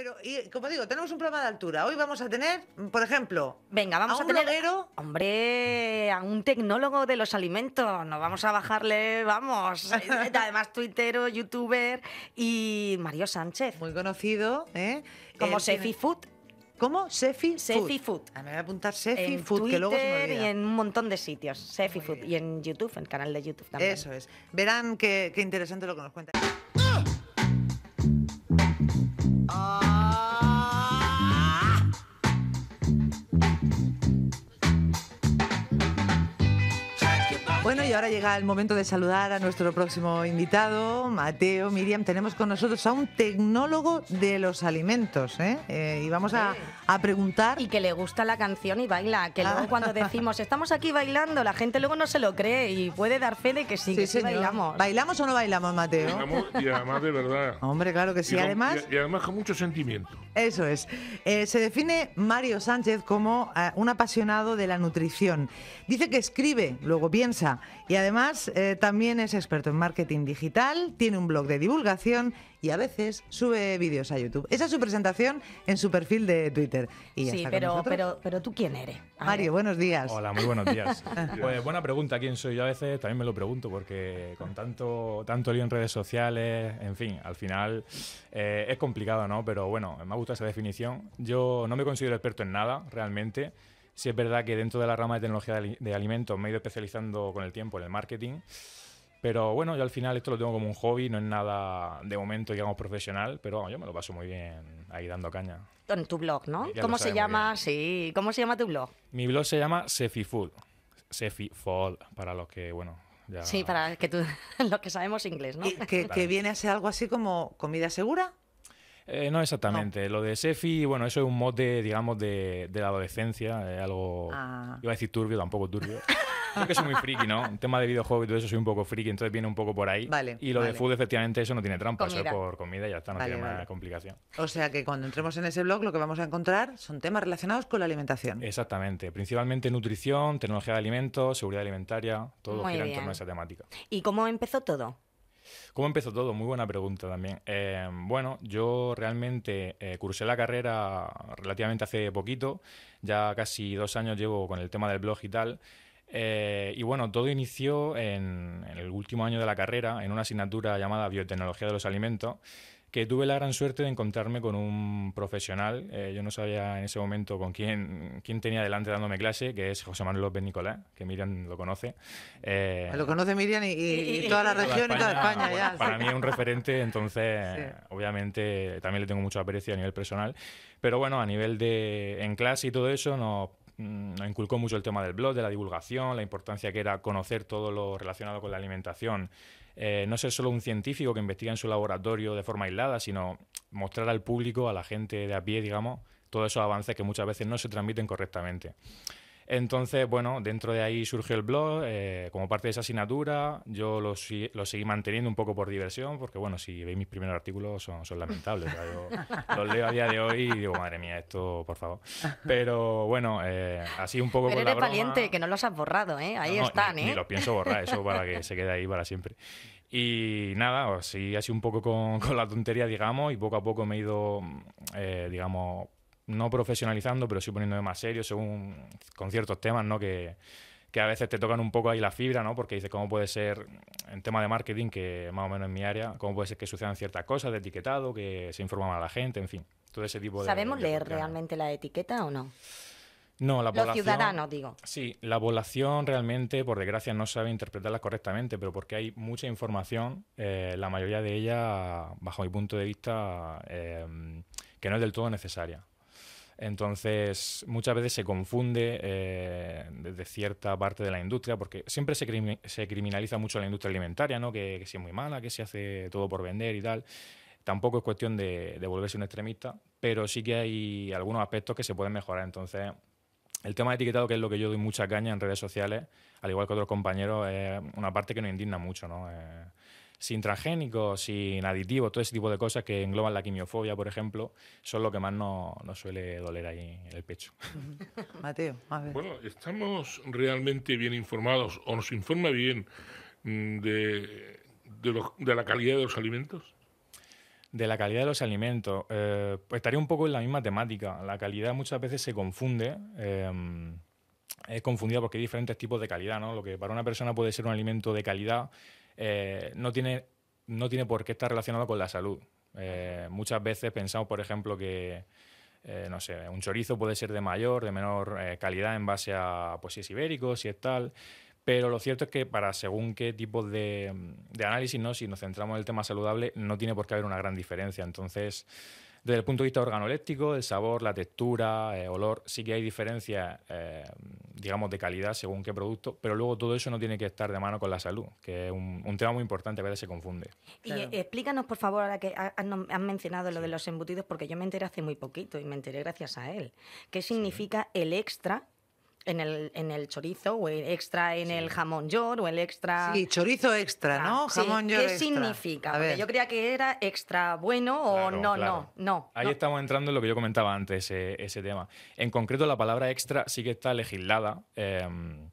Pero, como digo, tenemos un problema de altura. Hoy vamos a tener, por ejemplo. Venga, vamos a, un Bloguero, hombre, a un tecnólogo de los alimentos. No vamos a bajarle, vamos. Además, tuitero, youtuber y Mario Sánchez. Muy conocido, ¿eh? Como Sefi Food. ¿Cómo? Sefi Sefi Food. Ah, me voy a apuntar Sefi en Food, que luego se me olvida. y en un montón de sitios. Sefi Food. Y en YouTube, en el canal de YouTube también. Eso es. Verán qué, qué interesante lo que nos cuenta. Bueno y ahora llega el momento de saludar a nuestro próximo invitado, Mateo. Miriam, tenemos con nosotros a un tecnólogo de los alimentos. ¿eh? Eh, y vamos a, preguntar. Y que le gusta la canción y baila. Que luego ah. cuando decimos estamos aquí bailando, la gente luego no se lo cree y puede dar fe de que sí, que sí bailamos. ¿Bailamos o no bailamos, Mateo? Bailamos y además de verdad. Hombre, claro que sí. Y además, con mucho sentimiento. Eso es. Eh, se define Mario Sánchez como un apasionado de la nutrición. Dice que escribe, luego piensa y además eh, también es experto en marketing digital, tiene un blog de divulgación y a veces sube vídeos a YouTube. Esa es su presentación en su perfil de Twitter. sí, pero, pero, pero tú quién eres. Mario, buenos días. Hola, muy buenos días. pues buena pregunta, ¿quién soy? Yo a veces también me lo pregunto porque con tanto, tanto lío en redes sociales, en fin, al final eh, es complicado, ¿no? Pero bueno, me ha gustado esa definición. Yo no me considero experto en nada, realmente. Si es verdad que dentro de la rama de tecnología de, alimentos me he ido especializando con el tiempo en el marketing. Pero bueno, yo al final esto lo tengo como un hobby, no es nada de momento, digamos, profesional, pero bueno, yo me lo paso muy bien ahí dando caña. En tu blog, ¿no? ¿Cómo se llama? Sí, ¿cómo se llama tu blog? Mi blog se llama Sefifood. Sefifood, para los que, bueno, Sí, para que tú, los que sabemos inglés, ¿no? Que, que, viene a ser algo así como comida segura. Eh, no exactamente. Lo de Sefi, bueno, eso es un mod de, digamos, de, la adolescencia, eh, algo... Ah. Iba a decir turbio, tampoco turbio. Es que soy muy friki, ¿no? un tema de videojuegos y todo eso soy un poco friki, entonces viene un poco por ahí. y lo de food, efectivamente, eso no tiene trampa, eso es por comida y ya está, no tiene más complicación. O sea que cuando entremos en ese blog, lo que vamos a encontrar son temas relacionados con la alimentación. Exactamente, principalmente nutrición, tecnología de alimentos, seguridad alimentaria, todo gira en torno a esa temática. ¿Y cómo empezó todo? ¿Cómo empezó todo? Muy buena pregunta también. Eh, bueno, yo realmente eh, cursé la carrera relativamente hace poquito, ya casi dos años llevo con el tema del blog y tal. Eh, y bueno, todo inició en, el último año de la carrera, en una asignatura llamada Biotecnología de los Alimentos, que tuve la gran suerte de encontrarme con un profesional, eh, yo no sabía en ese momento con quién, quién tenía delante dándome clase, que es José Manuel López Nicolás, que Miriam lo conoce. Eh, lo conoce Miriam y, toda la región y toda España. ya, para mí es un referente, entonces obviamente también le tengo mucho aprecio a nivel personal, pero bueno, a nivel de en clase y todo eso no, nos mm, inculcó mucho el tema del blog, de la divulgación, la importancia que era conocer todo lo relacionado con la alimentación eh, no ser solo un científico que investiga en su laboratorio de forma aislada, sino mostrar al público, a la gente de a pie, digamos, todos esos avances que muchas veces no se transmiten correctamente. Entonces, bueno, dentro de ahí surgió el blog eh, como parte de esa asignatura. Yo lo, seguí manteniendo un poco por diversión, porque bueno, si veis mis primeros artículos son, son lamentables. Yo los leo a día de hoy y digo, madre mía, esto, por favor. Pero bueno, eh, así un poco... con la broma, valiente, que no los has borrado, ¿eh? Ahí están, ni, Ni ¿eh? los pienso borrar, eso para que se quede ahí para siempre. Y nada, así, así un poco con, la tontería, digamos, y poco a poco me he ido, digamos, no profesionalizando, pero sí poniéndome más serio según, con ciertos temas, ¿no? Que, que a veces te tocan un poco ahí la fibra, ¿no? Porque dices, ¿cómo puede ser, en tema de marketing, que más o menos en mi área, cómo puede ser que sucedan ciertas cosas de etiquetado, que se informa a la gente, en fin, todo ese tipo de... ¿Sabemos leer realmente la etiqueta o no? No, la Los población... ciudadanos, digo. Sí, la población realmente, por desgracia, no sabe interpretarlas correctamente, pero porque hay mucha información, eh, la mayoría de ella, bajo mi punto de vista, eh, que no es del todo necesaria. Entonces, muchas veces se confunde eh, desde cierta parte de la industria, porque siempre se, se criminaliza mucho la industria alimentaria, ¿no? Que, es muy mala, que se hace todo por vender y tal. Tampoco es cuestión de, volverse un extremista, pero sí que hay algunos aspectos que se pueden mejorar. Entonces, el tema de etiquetado, que es lo que yo doy mucha caña en redes sociales, al igual que otros compañeros, es una parte que nos indigna mucho, ¿no? Eh, sin transgénicos, sin aditivos, todo ese tipo de cosas que engloban la quimiofobia, por ejemplo, son lo que más nos suele doler ahí en el pecho. Mateo, a ver. Bueno, ¿estamos realmente bien informados o nos informa bien mm, de, de, la calidad de los alimentos? de la calidad de los alimentos. Eh, pues estaría un poco en la misma temática. La calidad muchas veces se confunde. Em, es confundida porque hay diferentes tipos de calidad, ¿no? Lo que para una persona puede ser un alimento de calidad eh, no, tiene, no tiene por qué estar relacionado con la salud. Eh, muchas veces pensamos, por ejemplo, que eh, no sé, un chorizo puede ser de mayor, de menor calidad en base a pues, si es ibérico, si es tal. Pero lo cierto es que para según qué tipo de, de análisis, ¿no? si nos centramos en el tema saludable, no tiene por qué haber una gran diferencia. Entonces, desde el punto de vista organoléptico, el sabor, la textura, el eh, olor, sí que hay diferencias, eh, digamos, de calidad según qué producto, pero luego todo eso no tiene que estar de mano con la salud, que es un, tema muy importante, a veces se confunde. Y eh, explícanos, por favor, ahora que han mencionado lo de los embutidos, porque yo me enteré hace muy poquito y me enteré gracias a él. ¿Qué significa el extra en el, en el chorizo o el extra en el jamón york o el extra... Sí, chorizo extra, ah, ¿no? Jamón ¿Qué significa? yo creía que era extra bueno o no, no, no. Ahí estamos entrando en lo que yo comentaba antes, eh, ese tema. En concreto, la palabra extra sí que está legislada. Em,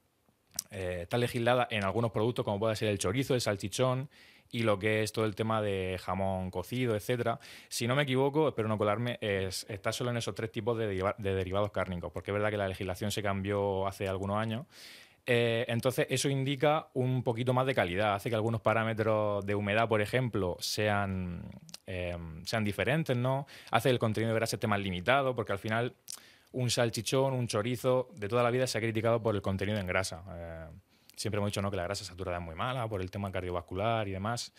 eh, está legislada en algunos productos como puede ser el chorizo, el salchichón, y lo que es todo el tema de jamón cocido, etcétera. Si no me equivoco, espero no colarme, está solo en esos tres tipos de, derivados cárnicos, porque es verdad que la legislación se cambió hace algunos años. Eh, entonces, eso indica un poquito más de calidad, hace que algunos parámetros de humedad, por ejemplo, sean, em, sean diferentes, ¿no? Hace que el contenido de grasa esté más limitado, porque al final un salchichón, un chorizo, de toda la vida se ha criticado por el contenido en grasa. Eh, Siempre hemos dicho ¿no? que la grasa saturada es muy mala por el tema cardiovascular y demás.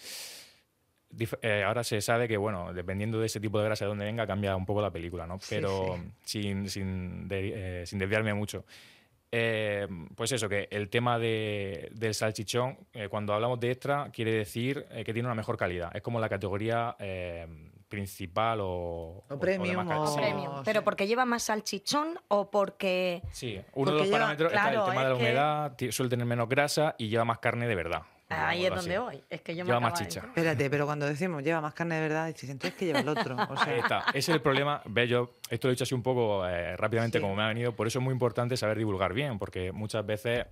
Eh, ahora se sabe que, bueno, dependiendo de ese tipo de grasa de donde venga, cambia un poco la película, ¿no? Pero Sin, sin, eh, sin, desviarme mucho. Eh, pues eso, que el tema de, del salchichón, cuando hablamos de extra, quiere decir que tiene una mejor calidad. Es como la categoría principal o, o premium. premium. Pero porque lleva más salchichón o porque... Sí, uno de los parámetros claro, está el tema de la humedad, suele tener menos grasa y lleva más carne de verdad. Ahí es donde voy. Es que lleva más chicha. Espérate, pero cuando decimos lleva más carne de verdad, dices, entonces que lleva el otro. O sea... Ahí está. Ese es el problema. Ve, yo esto lo he dicho así un poco eh, rápidamente como me ha venido. Por eso es muy importante saber divulgar bien, porque muchas veces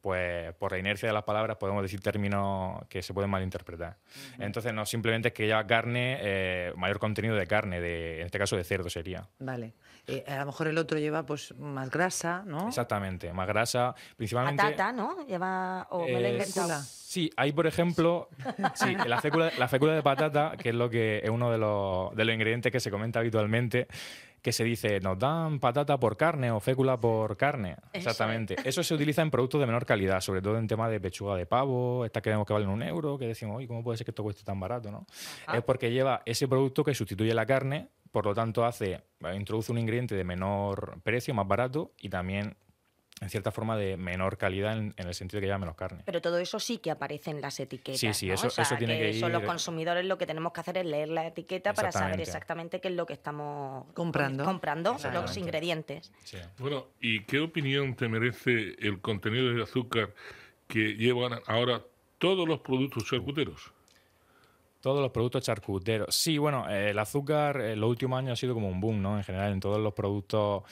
pues por la inercia de las palabras podemos decir términos que se pueden malinterpretar. Entonces, no simplemente es que lleva carne, eh, mayor contenido de carne, de, en este caso de cerdo sería. Vale. Eh, a lo mejor el otro lleva pues más grasa, ¿no? Exactamente, más grasa, principalmente... Patata, ¿no? Lleva... o me lo eh, Sí, hay por ejemplo sí, la, fécula, la fécula de patata, que es lo que es uno de los, de los ingredientes que se comenta habitualmente, que se dice, nos dan patata por carne o fécula por carne. Exactamente. Eso, se utiliza en productos de menor calidad, sobre todo en temas de pechuga de pavo, estas que vemos que valen un euro, que decimos, hoy ¿cómo puede ser que esto cueste tan barato? ¿no? Es porque lleva ese producto que sustituye la carne, por lo tanto hace, introduce un ingrediente de menor precio, más barato, y también en cierta forma de menor calidad en, el sentido de que lleva menos carne. Pero todo eso sí que aparece en las etiquetas. Sí, sí, eso, tiene que, ir... Son los consumidores lo que tenemos que hacer es leer la etiqueta para saber exactamente qué es lo que estamos comprando, comprando los ingredientes. Bueno, ¿y qué opinión te merece el contenido de azúcar que llevan ahora todos los productos charcuteros? Todos los productos charcuteros. Sí, bueno, eh, el azúcar en eh, los últimos años ha sido como un boom, ¿no? En general, en todos los productos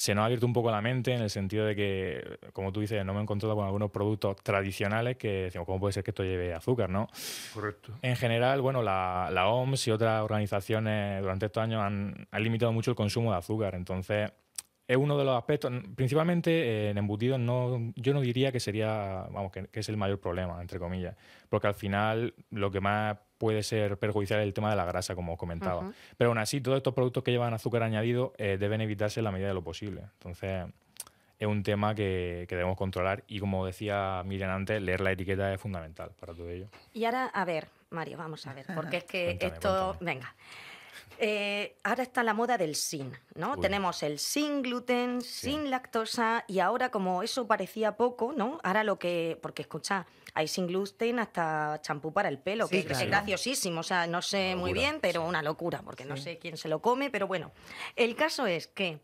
se nos ha abierto un poco la mente en el sentido de que, como tú dices, no me he encontrado con algunos productos tradicionales que decimos, ¿cómo puede ser que esto lleve azúcar, no? Correcto. En general, bueno, la, OMS y otras organizaciones durante estos años han, limitado mucho el consumo de azúcar, entonces es uno de los aspectos, principalmente eh, en embutidos, no, yo no diría que sería, vamos, que, es el mayor problema, entre comillas, porque al final lo que más puede ser perjudicial el tema de la grasa, como comentaba. Pero aún así, todos estos productos que llevan azúcar añadido eh, deben evitarse en la medida de lo posible. Entonces, es un tema que, debemos controlar y, como decía Miriam antes, leer la etiqueta es fundamental para todo ello. Y ahora, a ver, Mario, vamos a ver, porque es que esto, venga. Eh, ahora está la moda del sin, ¿no? Tenemos el sin gluten, sin lactosa y ahora como eso parecía poco, ¿no? Ahora lo que, porque escucha, hay sin gluten hasta champú para el pelo, que es graciosísimo, o sea, no sé muy bien, pero una locura, porque no sé quién se lo come, pero bueno, el caso es que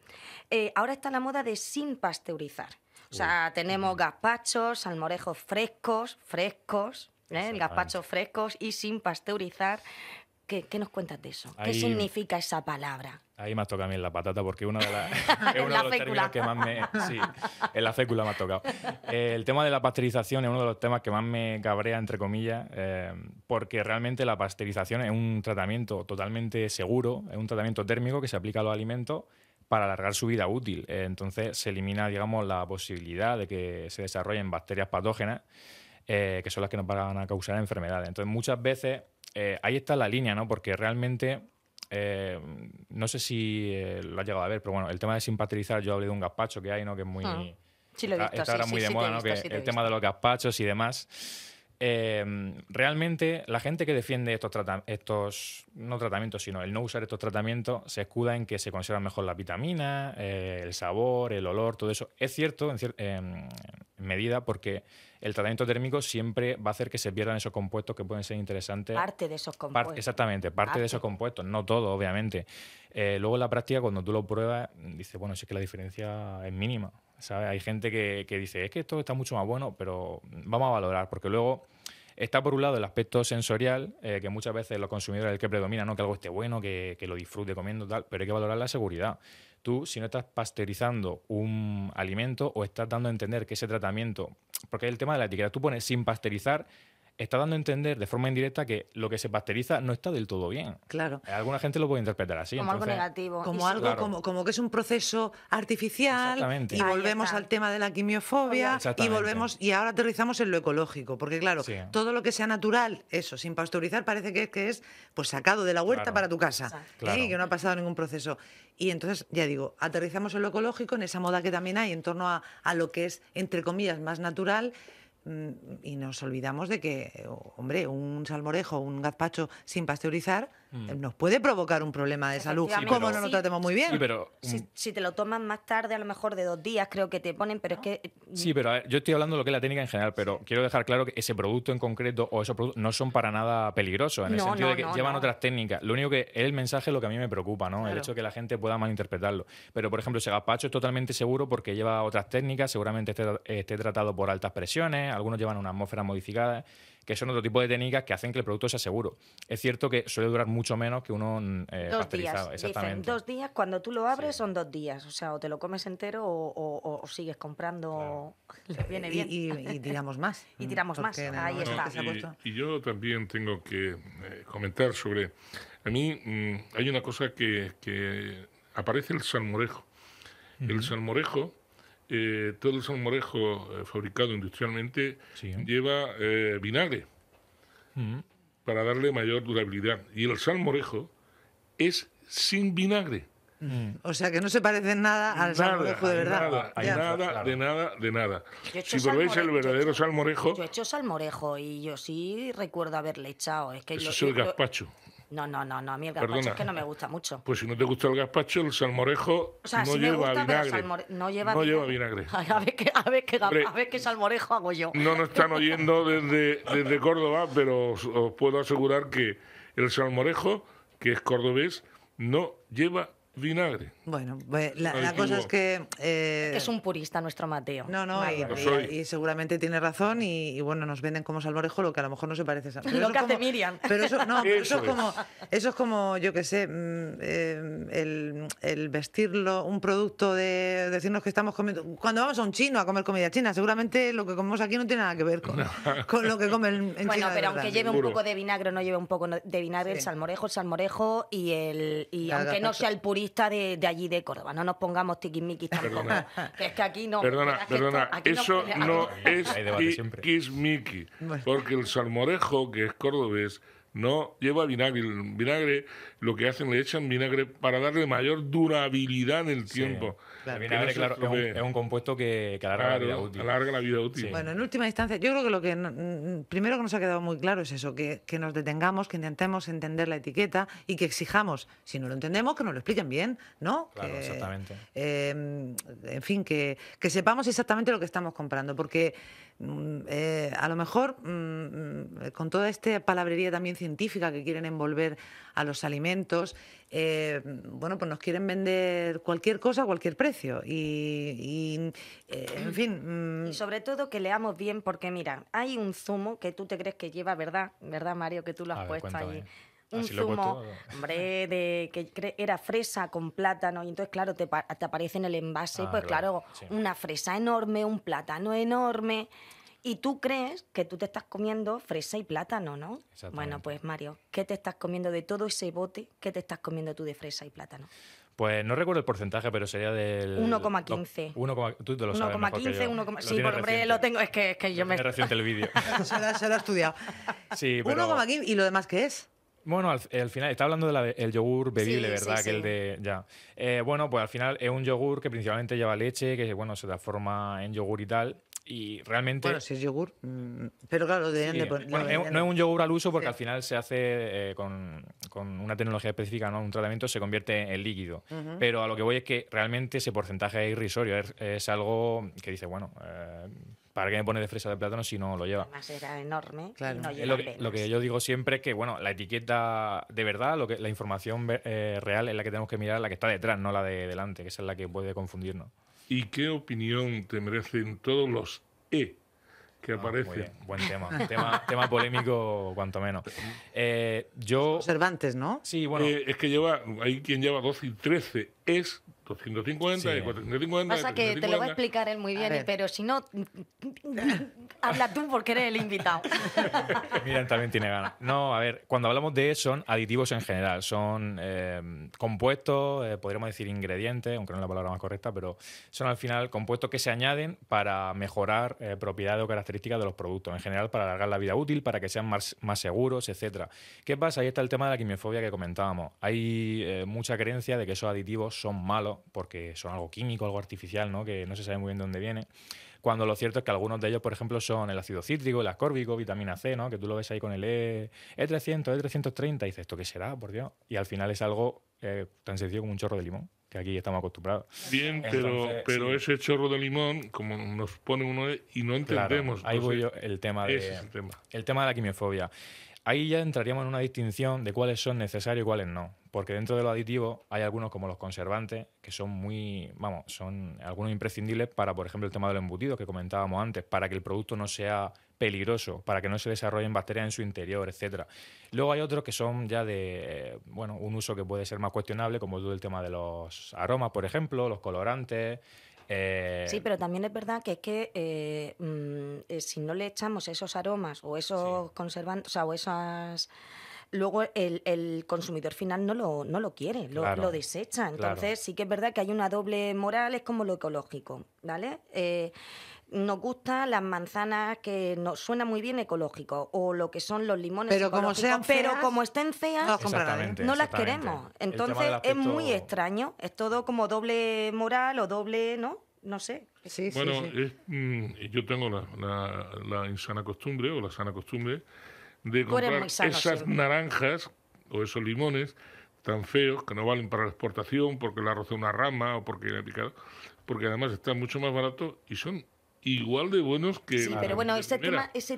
eh, ahora está la moda de sin pasteurizar. O sea, tenemos gazpachos, salmorejos frescos, frescos, ¿eh? gazpachos frescos y sin pasteurizar, ¿Qué, nos cuentas de eso? ¿Qué significa esa palabra? Ahí me has tocado a mí la patata porque es uno de los términos que más me... Sí, en la fécula me ha tocado. el tema de la pasteurización es uno de los temas que más me cabrea, entre comillas, eh, porque realmente la pasteurización es un tratamiento totalmente seguro, es un tratamiento térmico que se aplica a los alimentos para alargar su vida útil. Eh, entonces se elimina, digamos, la posibilidad de que se desarrollen bacterias patógenas, eh, que son las que nos van a causar enfermedades. Entonces muchas veces eh, ahí está la línea, ¿no? Porque realmente, eh, no sé si eh, lo has llegado a ver, pero bueno, el tema de simpatizar, yo hablé de un gazpacho que hay, ¿no? Que es muy... ahora muy de moda, el tema de los gazpachos y demás. Eh, realmente la gente que defiende estos, estos, no tratamientos, sino el no usar estos tratamientos, se escuda en que se conservan mejor las vitaminas, eh, el sabor, el olor, todo eso. Es cierto en, cierta em, medida porque el tratamiento térmico siempre va a hacer que se pierdan esos compuestos que pueden ser interesantes. Parte de esos compuestos. exactamente, parte, de esos compuestos, no todo, obviamente. Eh, luego en la práctica, cuando tú lo pruebas, dices, bueno, sí que la diferencia es mínima. Hay gente que, dice, es que esto está mucho más bueno, pero vamos a valorar, porque luego está por un lado el aspecto sensorial, eh, que muchas veces los consumidores es el que predomina, ¿no? que algo esté bueno, que, lo disfrute comiendo, tal, pero hay que valorar la seguridad. Tú, si no estás pasteurizando un alimento o estás dando a entender que ese tratamiento, porque el tema de la etiqueta, tú pones sin pasteurizar está dando a entender de forma indirecta que lo que se pasteuriza no está del todo bien. Claro. Eh, alguna gente lo puede interpretar así. Como algo negativo. Como algo, como, que es un proceso artificial. Exactamente. Y volvemos al tema de la quimiofobia. Y volvemos, y ahora aterrizamos en lo ecológico. Porque claro, todo lo que sea natural, eso, sin pasteurizar, parece que es que es pues sacado de la huerta para tu casa. ¿eh? Claro. que no ha pasado ningún proceso. Y entonces, ya digo, aterrizamos en lo ecológico, en esa moda que también hay en torno a lo que es, entre comillas, más natural Mm, y nos olvidamos de que, hombre, un salmorejo, un gazpacho sin pasteurizar Mm. nos puede provocar un problema de salud. Sí, ¿Cómo no lo tratemos muy bien? pero, si, te lo toman más tarde, a lo mejor de dos días, creo que te ponen, pero es que. Eh, sí, pero eh, yo estoy hablando de lo que es la técnica en general, pero quiero dejar claro que ese producto en concreto o esos productos no son para nada peligrosos, en el sentido de que llevan otras técnicas. Lo único que es el mensaje es lo que a mí me preocupa, ¿no? El hecho de que la gente pueda malinterpretarlo. Pero, por ejemplo, ese gazpacho es totalmente seguro porque lleva otras técnicas, seguramente esté, esté tratado por altas presiones, algunos llevan una atmósfera modificada que son otro tipo de técnicas que hacen que el producto sea seguro. Es cierto que suele durar mucho menos que uno mm, eh, dos Días, Dicen, dos días, cuando tú lo abres son dos días. O sea, o te lo comes entero o, sigues comprando. Viene bien. Y, tiramos más. y tiramos más. Ahí está. y, yo también tengo que eh, comentar sobre. A mí mm, hay una cosa que, aparece el salmorejo. El salmorejo eh, todo el salmorejo eh, fabricado industrialmente lleva eh, vinagre mm. para darle mayor durabilidad. Y el salmorejo es sin vinagre. Mm. O sea que no se parece nada al salmorejo de verdad. Nada, nada de nada, de nada. si probáis el verdadero salmorejo. Yo he hecho salmorejo y yo sí recuerdo haberle echado. Es que eso yo, es el gazpacho. No, no, no, no. A mí el gazpacho es que no me gusta mucho. Pues si no te gusta el gazpacho, el salmorejo no, lleva vinagre. no, vinagre. a, ver qué, a, salmorejo hago yo. No nos están oyendo desde, desde Córdoba, pero os, os puedo asegurar que el salmorejo, que es cordobés, no lleva vinagre. Bueno, la, cosa es que... Eh, es un purista nuestro Mateo. No, no, y, seguramente tiene razón y, bueno, nos venden como salmorejo lo que a lo mejor no se parece a Lo que hace Miriam. Pero eso, es. como, eso es como, yo qué sé, mm, eh, el, vestirlo, un producto de decirnos que estamos comiendo... Cuando vamos a un chino a comer comida china, seguramente lo que comemos aquí no tiene nada que ver con, lo que comen en, bueno, China. Bueno, pero aunque lleve un poco de vinagre no lleve un poco de vinagre, el salmorejo, el salmorejo y, el, y aunque no sea el purista, está de, de allí de Córdoba. No nos pongamos tiquismiquis tampoco. Perdona. es que aquí no. Perdona, perdona. eso no, no es tiquismiqui. Porque el salmorejo, que es cordobés, no lleva vinagre. El vinagre, lo que hacen, le echan vinagre para darle mayor durabilidad en el tiempo. es un, compuesto que, que alarga, la vida útil. Bueno, en última instancia, yo creo que lo que mm, primero que nos ha quedado muy claro es eso, que, nos detengamos, que intentemos entender la etiqueta y que exijamos, si no lo entendemos, que nos lo expliquen bien, ¿no? Claro, exactamente. Em, en fin, que, que sepamos exactamente lo que estamos comprando, porque... Mm, eh, a lo mejor mm, mm, eh, con toda esta palabrería también científica que quieren envolver a los alimentos, eh, bueno, pues nos quieren vender cualquier cosa a cualquier precio. Y, en fin. Y sobre todo que leamos bien, porque mira, hay un zumo que tú te crees que lleva, ¿verdad? ¿Verdad, Mario? Que tú lo has puesto ahí un zumo, hombre, de, que era fresa con plátano, y entonces, claro, te, aparece en el envase, ah, pues claro, una fresa enorme, un plátano enorme, y tú crees que tú te estás comiendo fresa y plátano, ¿no? Bueno, pues Mario, ¿qué te estás comiendo de todo ese bote? ¿Qué te estás comiendo tú de fresa y plátano? Pues no recuerdo el porcentaje, pero sería del... 1,15. 1,15, 1,15. Sí, por pues, hombre, lo tengo. Es que, yo me... reciente el vídeo. se, lo, ha estudiado. Sí, pero... ¿Y lo demás qué es? Bueno, al, final, está hablando del yogur bebible, ¿verdad? el de. Ya. Eh, bueno, pues al final es un yogur que principalmente lleva leche, que bueno, se transforma en yogur y tal. Y realmente. Bueno, si es yogur. Mm, pero claro, no, es un yogur al uso porque al final se hace eh, con, una tecnología específica, ¿no? Un tratamiento se convierte en líquido. Pero a lo que voy es que realmente ese porcentaje es irrisorio. Es, algo que dice, bueno. Eh, ¿para qué me pone de fresa de plátano si no lo lleva? Además era enorme. No lo, que, lo, que, yo digo siempre es que, bueno, la etiqueta de verdad, lo que, la información eh, real es la que tenemos que mirar, la que está detrás, no la de delante, que esa es la que puede confundirnos. ¿Y qué opinión te merecen todos los E que ah, Muy aparecen? Buen tema. tema, polémico, cuanto menos. Eh, yo... Cervantes, ¿no? Sí, bueno. Eh, es que lleva, hay quien lleva 12 y 13 es 250 y 450. Pasa que te lo va a explicar él muy bien, pero si no, habla tú porque eres el invitado. Mira, también tiene ganas. No, a ver, cuando hablamos de son aditivos en general, son eh, compuestos, eh, podríamos decir ingredientes, aunque no es la palabra más correcta, pero son al final compuestos que se añaden para mejorar eh, propiedades o características de los productos, en general para alargar la vida útil, para que sean más, más seguros, etcétera. ¿Qué pasa? Ahí está el tema de la quimiofobia que comentábamos. Hay mucha creencia de que esos aditivos son malos porque son algo químico, algo artificial, ¿no? que no se sabe muy bien de dónde viene. Cuando lo cierto es que algunos de ellos, por ejemplo, son el ácido cítrico, el ascórbico, vitamina C, ¿no? que tú lo ves ahí con el E, 300 e E330, y dices, ¿esto qué será? Por Dios. Y al final es algo eh, tan sencillo como un chorro de limón, que aquí estamos acostumbrados. Bien, pero, pero ese chorro de limón, como nos pone uno y no entendemos. Claro, ahí voy yo, el tema, de, el tema de la quimiofobia ahí ya entraríamos en una distinción de cuáles son necesarios y cuáles no. Porque dentro de los aditivos hay algunos como los conservantes, que son muy, vamos, son algunos imprescindibles para, por ejemplo, el tema del embutido que comentábamos antes, para que el producto no sea peligroso, para que no se desarrollen bacterias en su interior, etcétera. Luego hay otros que son ya de, bueno, un uso que puede ser más cuestionable, como el tema de los aromas, por ejemplo, los colorantes, eh, sí, pero también es verdad que es que eh, mm, eh, si no le echamos esos aromas o esos conservantes, o sea, o esas luego el, consumidor final no lo, no lo quiere, lo, desecha. Entonces sí que es verdad que hay una doble moral, es como lo ecológico, ¿vale? nos gustan las manzanas que nos suena muy bien ecológico o lo que son los limones pero como sean pero como estén feas no las queremos entonces es muy extraño es todo como doble moral o doble no no sé bueno mm, yo tengo la, la, insana costumbre o la sana costumbre de comprar esas naranjas o esos limones tan feos que no valen para la exportación porque la es una rama o porque la picado porque además están mucho más baratos y son igual de buenos que... Sí, pero bueno, ese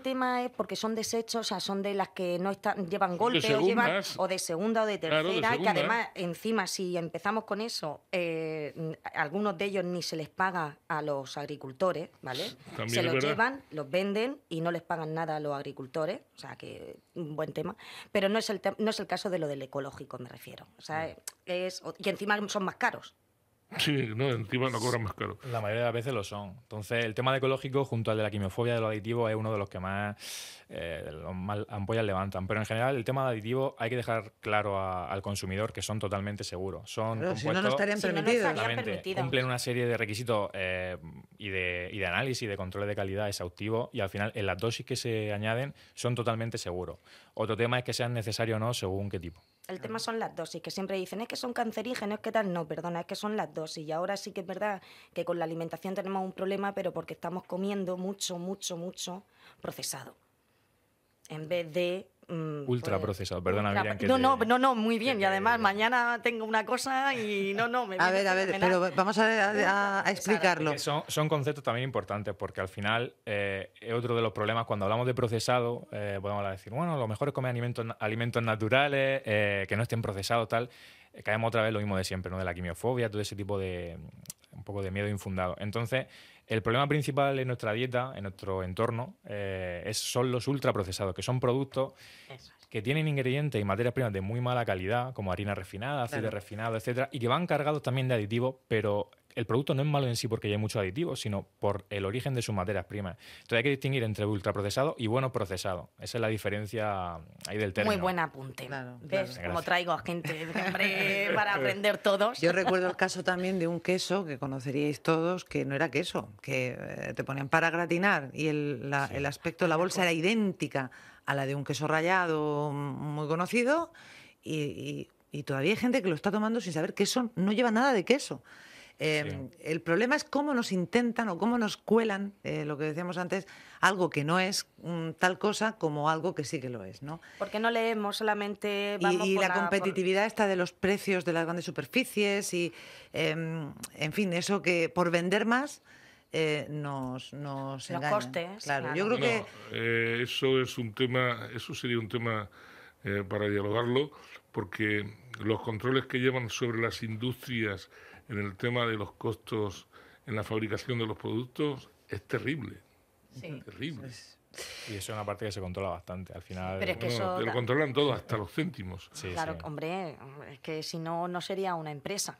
tema, es porque son desechos, o sea, son de las que no están, llevan golpe o llevan... O de segunda o de tercera, que además, encima, si empezamos con eso, eh, algunos de ellos ni se les paga a los agricultores, ¿vale? se los llevan, los venden y no les pagan nada a los agricultores, o sea, que un mm, buen tema. Pero no es el, no es el caso de lo del ecológico, me refiero. O sea, mm. es, y encima son más caros. Sí, no, encima no cobran más caro. La mayoría de las veces lo son. Entonces, el tema de ecológico junto al de la quimiofobia de los aditivos es uno de los que más, eh, los ampollas levantan. Pero en general, el tema de aditivos hay que dejar claro al consumidor que son totalmente seguros. Son si no, no estarían permitidos. Cumplen una serie de requisitos eh, y, de, y de análisis, de controles de calidad exhaustivos y al final, en las dosis que se añaden, son totalmente seguros. Otro tema es que sean necesarios o no según qué tipo. El tema son las dosis, que siempre dicen, es que son cancerígenos, ¿qué tal? No, perdona, es que son las dosis. Y ahora sí que es verdad que con la alimentación tenemos un problema, pero porque estamos comiendo mucho, mucho, mucho procesado. En vez de Mm, ultra pues, procesado, perdona, Miriam, que no, no, no, no, muy bien. y además mañana tengo una cosa y no, no, A ver, a ver, pero vamos a, explicarlo. Son, son, conceptos también importantes porque al final es eh, otro de los problemas cuando hablamos de procesado, eh, podemos decir, bueno, lo mejor es comer alimentos, alimentos naturales, eh, que no estén procesados, tal. Eh, caemos otra vez lo mismo de siempre, ¿no? De la quimiofobia, todo ese tipo de. un poco de miedo infundado. Entonces. El problema principal en nuestra dieta, en nuestro entorno, eh, son los ultraprocesados, que son productos que tienen ingredientes y materias primas de muy mala calidad, como harina refinada, aceite refinado, etcétera, y que van cargados también de aditivos, pero el producto no es malo en sí porque hay muchos aditivos, sino por el origen de sus materias primas. Entonces hay que distinguir entre ultraprocesado y bueno procesado. Esa es la diferencia ahí del término. Muy buen apunte. Claro, ¿Ves traigo a gente para aprender todos? Yo recuerdo el caso también de un queso que conoceríais todos, que no era queso, que eh, te ponían para gratinar y el, aspecto de la bolsa era idéntica a la de un queso rallado mm, muy conocido y, y todavía hay gente que lo está tomando sin saber que eso no lleva nada de queso. Eh, el problema es cómo nos intentan o cómo nos cuelan, eh, lo que decíamos antes, algo que no es mm, tal cosa como algo que sí que lo es. ¿no? Porque no leemos solamente... y, la, competitividad está de los precios de las grandes superficies y, em, en fin, eso que por vender más... Eh, nos, nos los costes. Claro, yo creo que eso es un tema, eso sería un tema para dialogarlo, porque los controles que llevan sobre las industrias en el tema de los costos en la fabricación de los productos es terrible. Sí. Terrible. Y eso es una parte que se controla bastante. Al final. Pero es que eso... Lo controlan todo, hasta los céntimos. claro, hombre, es que si no, no sería una empresa.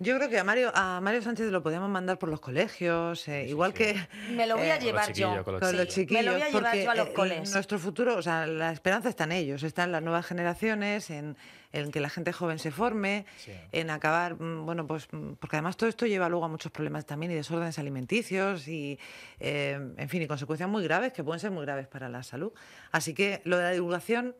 Yo creo que a Mario, a Mario Sánchez lo podíamos mandar por los colegios, eh, igual que... Me lo voy a eh, llevar yo. Con los, chiquillos. Me lo Nuestro futuro, o sea, la esperanza está en ellos, está en las nuevas generaciones, en, en que la gente joven se forme, en acabar, mm, bueno, pues, mm, porque además todo esto lleva luego a muchos problemas también y desórdenes alimenticios y, eh, en fin, y consecuencias muy graves que pueden ser muy graves para la salud. Así que lo de la divulgación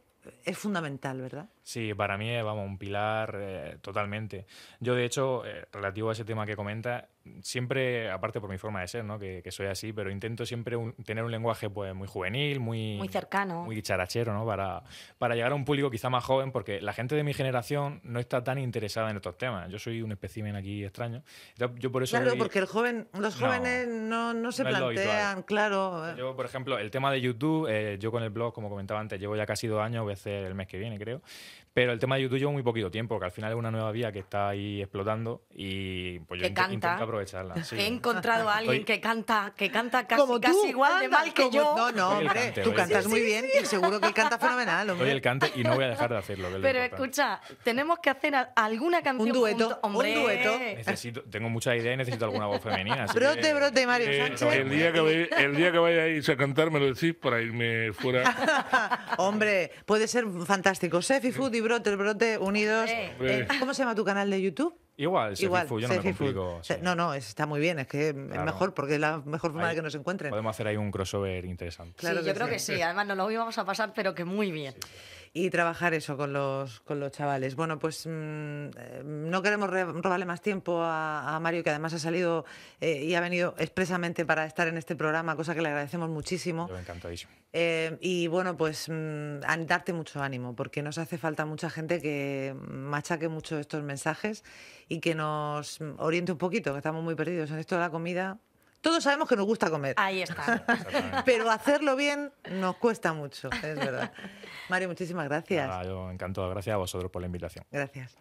es fundamental, ¿verdad? Sí, para mí es, vamos, un pilar eh, totalmente. Yo, de hecho, eh, relativo a ese tema que comenta, siempre, aparte por mi forma de ser, ¿no? que, soy así, pero intento siempre tener un lenguaje pues, muy juvenil, muy, muy cercano, muy charachero, ¿no? para, para llegar a un público quizá más joven, porque la gente de mi generación no está tan interesada en estos temas. Yo soy un espécimen aquí extraño. Yo, por eso claro, porque el joven, los jóvenes no, no, se plantean, claro. Yo, por ejemplo, el tema de YouTube, eh, yo con el blog, como comentaba antes, llevo ya casi dos años, voy a hacer el mes que viene, creo. Pero el tema de YouTube llevo muy poquito tiempo, que al final es una nueva vía que está ahí explotando y pues yo He encontrado a alguien que canta, que canta casi, igual de mal que yo. No, no, hombre, tú cantas muy bien y seguro que él canta fenomenal. Hombre. Soy el cante y no voy a dejar de hacerlo. Pero escucha, tenemos que hacer alguna canción. Un dueto, hombre. Un dueto. Necesito, tengo muchas ideas y necesito alguna voz femenina. Brote, brote, Mario Sánchez. El día, que vayáis a cantar, me lo decís para irme fuera. hombre, puede ser fantástico. Sefi Food y Brote, Brote unidos. Eh, ¿Cómo se llama tu canal de YouTube? Igual, se yo no me complico, No, no, está muy bien, es que es mejor, porque es la mejor forma de que nos encuentren. Podemos hacer ahí un crossover interesante. Claro yo creo que sí, además nos lo íbamos a pasar, pero que muy bien y trabajar eso con los, con los chavales. Bueno, pues mm, eh, no queremos robarle más tiempo a, Mario, que además ha salido eh, y ha venido expresamente para estar en este programa, cosa que le agradecemos muchísimo. Lo encantadísimo. Eh, y bueno, pues mm, darte mucho ánimo, porque nos hace falta mucha gente que machaque mucho estos mensajes y que nos oriente un poquito, que estamos muy perdidos en esto de la comida todos sabemos que nos gusta comer. Ahí está. Pero hacerlo bien nos cuesta mucho, es verdad. Mario, muchísimas gracias. yo encantado. Gracias a vosotros por la invitación. Gracias.